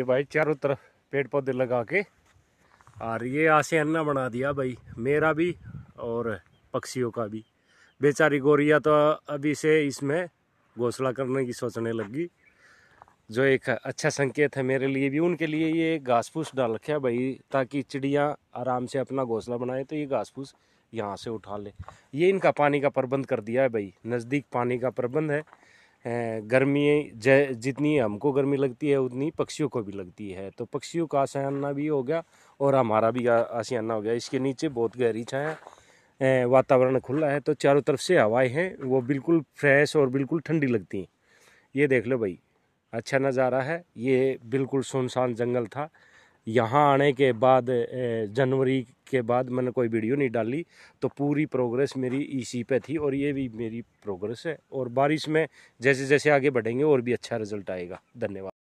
ये भाई चारों तरफ पेड़ पौधे लगा के और ये आशियाना बना दिया भाई मेरा भी और पक्षियों का भी बेचारी गोरिया तो अभी से इसमें घोसला करने की सोचने लगी जो एक अच्छा संकेत है मेरे लिए भी उनके लिए ये घास फूस डाल रखे भाई ताकि चिड़िया आराम से अपना घोसला बनाए तो ये घास फूस यहाँ से उठा ले ये इनका पानी का प्रबंध कर दिया है भाई नज़दीक पानी का प्रबंध है गर्मी जितनी हमको गर्मी लगती है उतनी पक्षियों को भी लगती है तो पक्षियों का आशियाना भी हो गया और हमारा भी आशियाना हो गया इसके नीचे बहुत गहरी छाया वातावरण खुला है तो चारों तरफ से हवाएं हैं वो बिल्कुल फ्रेश और बिल्कुल ठंडी लगती हैं ये देख लो भाई अच्छा नज़ारा है ये बिल्कुल सुनसान जंगल था यहाँ आने के बाद जनवरी के बाद मैंने कोई वीडियो नहीं डाली तो पूरी प्रोग्रेस मेरी इसी पे थी और ये भी मेरी प्रोग्रेस है और बारिश में जैसे जैसे आगे बढ़ेंगे और भी अच्छा रिजल्ट आएगा धन्यवाद